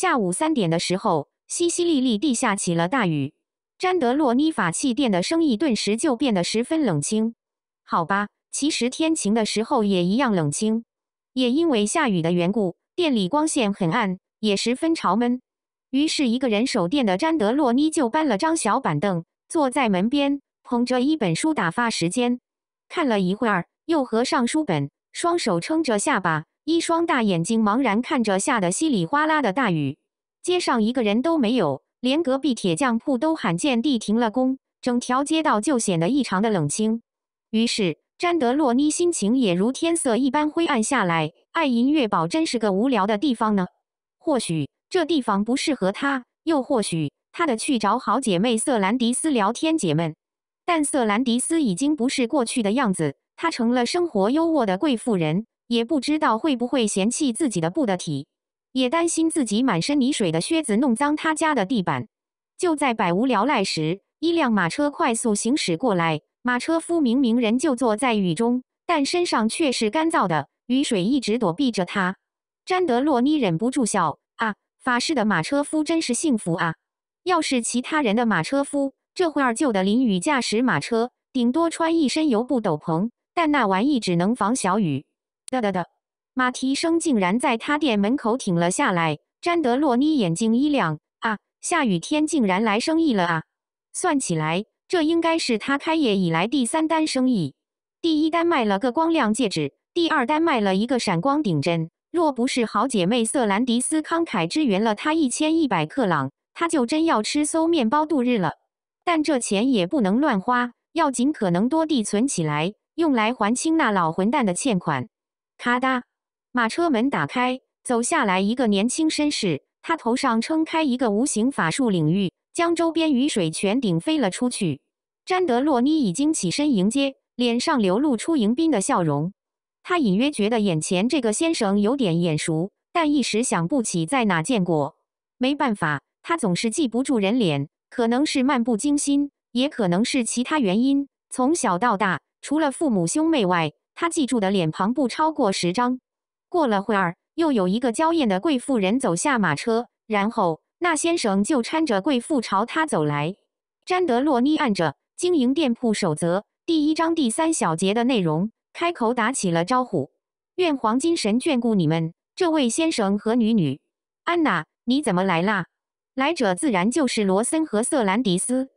下午三点的时候，淅淅沥沥地下起了大雨，詹德洛妮法器店的生意顿时就变得十分冷清。好吧，其实天晴的时候也一样冷清，也因为下雨的缘故，店里光线很暗，也十分潮闷。于是，一个人守店的詹德洛妮就搬了张小板凳，坐在门边，捧着一本书打发时间。看了一会儿，又合上书本，双手撑着下巴。一双大眼睛茫然看着，下得稀里哗啦的大雨，街上一个人都没有，连隔壁铁匠铺都罕见地停了工，整条街道就显得异常的冷清。于是，詹德洛妮心情也如天色一般灰暗下来。爱银月堡真是个无聊的地方呢。或许这地方不适合他，又或许他的去找好姐妹瑟兰迪斯聊天解闷。但瑟兰迪斯已经不是过去的样子，她成了生活优渥的贵妇人。也不知道会不会嫌弃自己的不得体，也担心自己满身泥水的靴子弄脏他家的地板。就在百无聊赖时，一辆马车快速行驶过来。马车夫明明人就坐在雨中，但身上却是干燥的，雨水一直躲避着他。詹德洛尼忍不住笑：“啊，法师的马车夫真是幸福啊！要是其他人的马车夫，这会儿就得淋雨驾驶马车，顶多穿一身油布斗篷，但那玩意只能防小雨。”哒哒哒！马蹄声竟然在他店门口停了下来。詹德洛妮眼睛一亮：“啊，下雨天竟然来生意了啊！算起来，这应该是他开业以来第三单生意。第一单卖了个光亮戒指，第二单卖了一个闪光顶针。若不是好姐妹瑟兰迪斯慷慨支援了他一千一百克朗，他就真要吃馊面包度日了。但这钱也不能乱花，要尽可能多地存起来，用来还清那老混蛋的欠款。”咔嗒，马车门打开，走下来一个年轻绅士。他头上撑开一个无形法术领域，将周边雨水全顶飞了出去。詹德洛尼已经起身迎接，脸上流露出迎宾的笑容。他隐约觉得眼前这个先生有点眼熟，但一时想不起在哪见过。没办法，他总是记不住人脸，可能是漫不经心，也可能是其他原因。从小到大，除了父母兄妹外，他记住的脸庞不超过十张。过了会儿，又有一个娇艳的贵妇人走下马车，然后那先生就搀着贵妇朝他走来。詹德洛尼按着经营店铺守则第一章第三小节的内容，开口打起了招呼：“愿黄金神眷顾你们，这位先生和女女安娜，你怎么来啦？”来者自然就是罗森和瑟兰迪斯。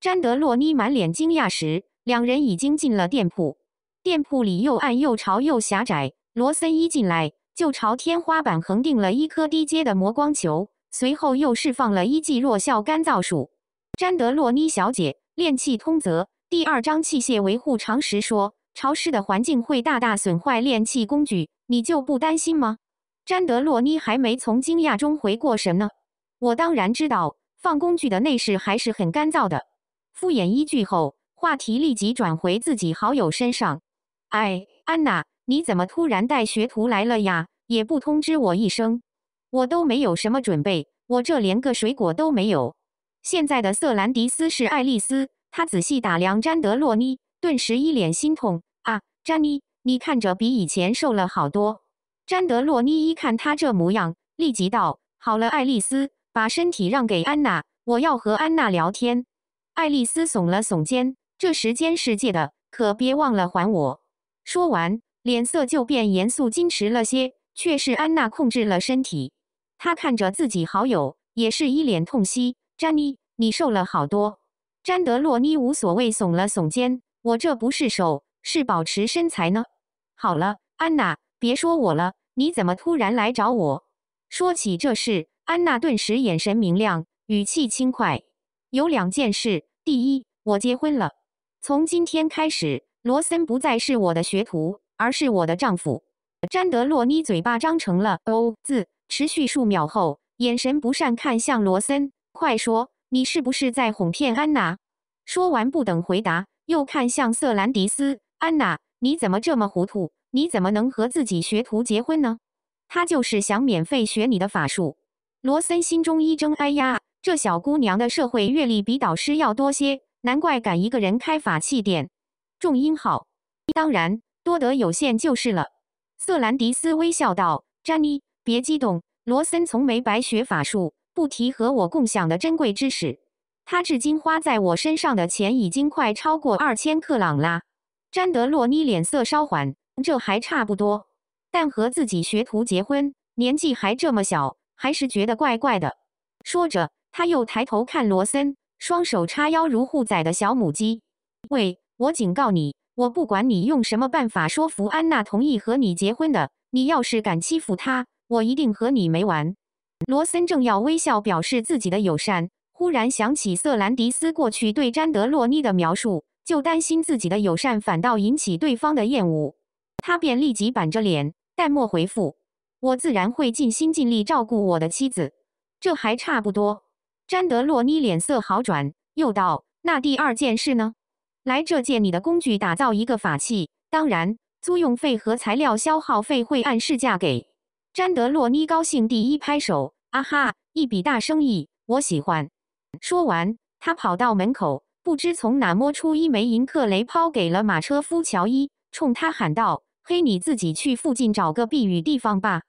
詹德洛尼满脸惊讶时，两人已经进了店铺。店铺里又暗又潮又狭窄，罗森一进来就朝天花板横定了一颗低阶的磨光球，随后又释放了一记弱效干燥术。詹德洛妮小姐，《炼气通则》第二章器械维护常识说，潮湿的环境会大大损坏炼气工具，你就不担心吗？詹德洛妮还没从惊讶中回过神呢，我当然知道，放工具的内室还是很干燥的。敷衍一句后，话题立即转回自己好友身上。哎，安娜，你怎么突然带学徒来了呀？也不通知我一声，我都没有什么准备，我这连个水果都没有。现在的瑟兰迪斯是爱丽丝，她仔细打量詹德洛妮，顿时一脸心痛啊！詹妮，你看着比以前瘦了好多。詹德洛妮一看他这模样，立即道：“好了，爱丽丝，把身体让给安娜，我要和安娜聊天。”爱丽丝耸了耸肩：“这时间世界的，可别忘了还我。”说完，脸色就变严肃、矜持了些，却是安娜控制了身体。她看着自己好友，也是一脸痛惜：“詹妮，你瘦了好多。”詹德洛妮无所谓，耸了耸肩：“我这不是瘦，是保持身材呢。”好了，安娜，别说我了，你怎么突然来找我？说起这事，安娜顿时眼神明亮，语气轻快：“有两件事，第一，我结婚了，从今天开始。”罗森不再是我的学徒，而是我的丈夫。詹德洛妮嘴巴张成了 O 字，持续数秒后，眼神不善看向罗森：“快说，你是不是在哄骗安娜？”说完，不等回答，又看向瑟兰迪斯：“安娜，你怎么这么糊涂？你怎么能和自己学徒结婚呢？”他就是想免费学你的法术。罗森心中一怔：“哎呀，这小姑娘的社会阅历比导师要多些，难怪敢一个人开法器店。”重音好。当然多得有限就是了。瑟兰迪斯微笑道：“詹妮，别激动。罗森从没白学法术，不提和我共享的珍贵知识，他至今花在我身上的钱已经快超过二千克朗啦。”詹德洛妮脸色稍缓，这还差不多，但和自己学徒结婚，年纪还这么小，还是觉得怪怪的。说着，他又抬头看罗森，双手叉腰，如护崽的小母鸡。喂！我警告你，我不管你用什么办法说服安娜同意和你结婚的，你要是敢欺负她，我一定和你没完。罗森正要微笑表示自己的友善，忽然想起瑟兰迪斯过去对詹德洛妮的描述，就担心自己的友善反倒引起对方的厌恶，他便立即板着脸，淡漠回复：“我自然会尽心尽力照顾我的妻子，这还差不多。”詹德洛妮脸色好转，又道：“那第二件事呢？”来这借你的工具，打造一个法器。当然，租用费和材料消耗费会按市价给。詹德洛尼高兴第一拍手：“啊哈，一笔大生意，我喜欢！”说完，他跑到门口，不知从哪摸出一枚银克雷，抛给了马车夫乔伊，冲他喊道：“嘿，你自己去附近找个避雨地方吧。”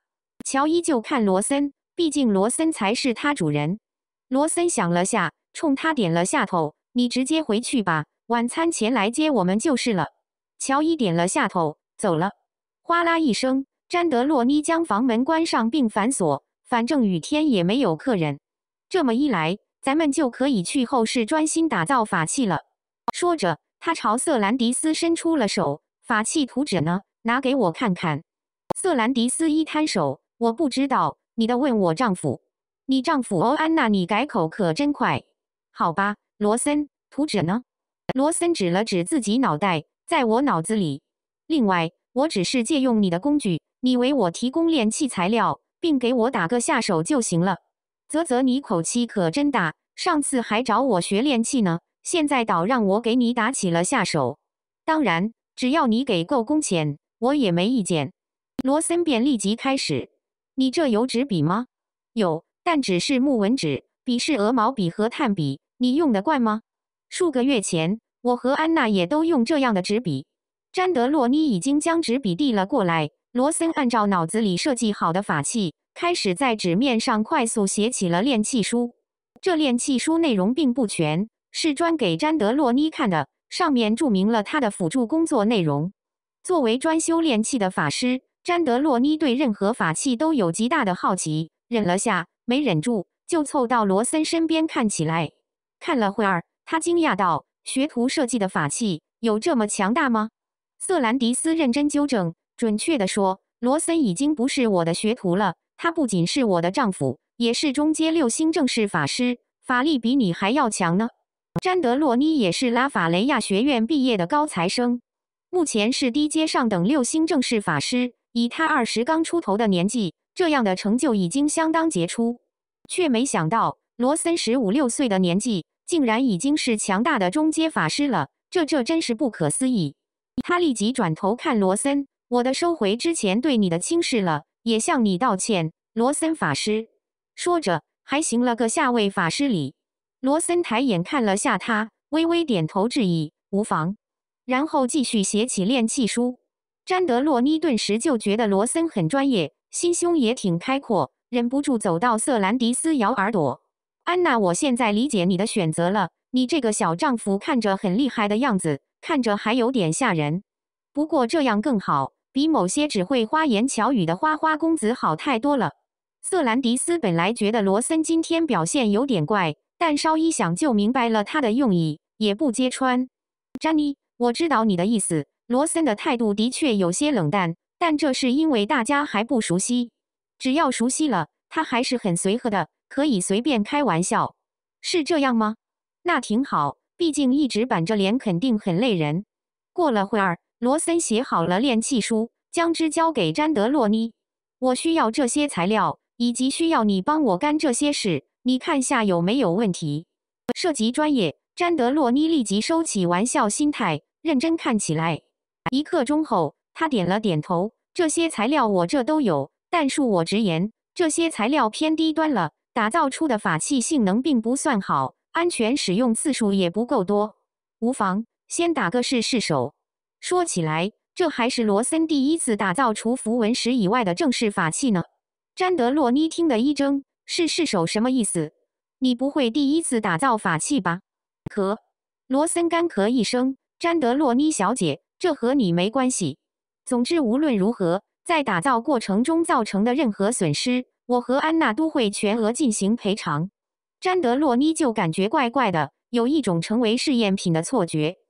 乔伊就看罗森，毕竟罗森才是他主人。罗森想了下，冲他点了下头：“你直接回去吧。”晚餐前来接我们就是了。乔伊点了下头，走了。哗啦一声，詹德洛妮将房门关上并反锁。反正雨天也没有客人，这么一来，咱们就可以去后室专心打造法器了。说着，他朝瑟兰迪斯伸出了手：“法器图纸呢？拿给我看看。”瑟兰迪斯一摊手：“我不知道，你的问我丈夫。”“你丈夫？欧安娜，你改口可真快。”“好吧，罗森，图纸呢？”罗森指了指自己脑袋，在我脑子里。另外，我只是借用你的工具，你为我提供炼器材料，并给我打个下手就行了。啧啧，你口气可真大！上次还找我学炼器呢，现在倒让我给你打起了下手。当然，只要你给够工钱，我也没意见。罗森便立即开始。你这有纸笔吗？有，但只是木纹纸，笔是鹅毛笔和炭笔。你用得惯吗？数个月前，我和安娜也都用这样的纸笔。詹德洛尼已经将纸笔递了过来。罗森按照脑子里设计好的法器，开始在纸面上快速写起了炼气书。这炼气书内容并不全，是专给詹德洛尼看的，上面注明了他的辅助工作内容。作为专修炼气的法师，詹德洛尼对任何法器都有极大的好奇。忍了下，没忍住，就凑到罗森身边看起来。看了会儿。他惊讶道：“学徒设计的法器有这么强大吗？”瑟兰迪斯认真纠正：“准确的说，罗森已经不是我的学徒了。他不仅是我的丈夫，也是中阶六星正式法师，法力比你还要强呢。”詹德洛尼也是拉法雷亚学院毕业的高材生，目前是低阶上等六星正式法师。以他二十刚出头的年纪，这样的成就已经相当杰出。却没想到，罗森十五六岁的年纪。竟然已经是强大的中阶法师了，这这真是不可思议！他立即转头看罗森：“我的收回之前对你的轻视了，也向你道歉。”罗森法师说着，还行了个下位法师礼。罗森抬眼看了下他，微微点头致意，无妨。然后继续写起炼气书。詹德洛尼顿时就觉得罗森很专业，心胸也挺开阔，忍不住走到瑟兰迪斯咬耳朵。安娜，我现在理解你的选择了。你这个小丈夫看着很厉害的样子，看着还有点吓人。不过这样更好，比某些只会花言巧语的花花公子好太多了。瑟兰迪斯本来觉得罗森今天表现有点怪，但稍一想就明白了他的用意，也不揭穿。詹妮，我知道你的意思。罗森的态度的确有些冷淡，但这是因为大家还不熟悉。只要熟悉了，他还是很随和的。可以随便开玩笑，是这样吗？那挺好，毕竟一直板着脸肯定很累人。过了会儿，罗森写好了炼气书，将之交给詹德洛尼。我需要这些材料，以及需要你帮我干这些事，你看下有没有问题？涉及专业，詹德洛尼立即收起玩笑心态，认真看起来。一刻钟后，他点了点头。这些材料我这都有，但恕我直言，这些材料偏低端了。打造出的法器性能并不算好，安全使用次数也不够多。无妨，先打个试试手。说起来，这还是罗森第一次打造除符文石以外的正式法器呢。詹德洛妮听得一怔：“试试手什么意思？你不会第一次打造法器吧？”咳，罗森干咳一声：“詹德洛妮小姐，这和你没关系。总之，无论如何，在打造过程中造成的任何损失。”我和安娜都会全额进行赔偿，詹德洛妮就感觉怪怪的，有一种成为试验品的错觉。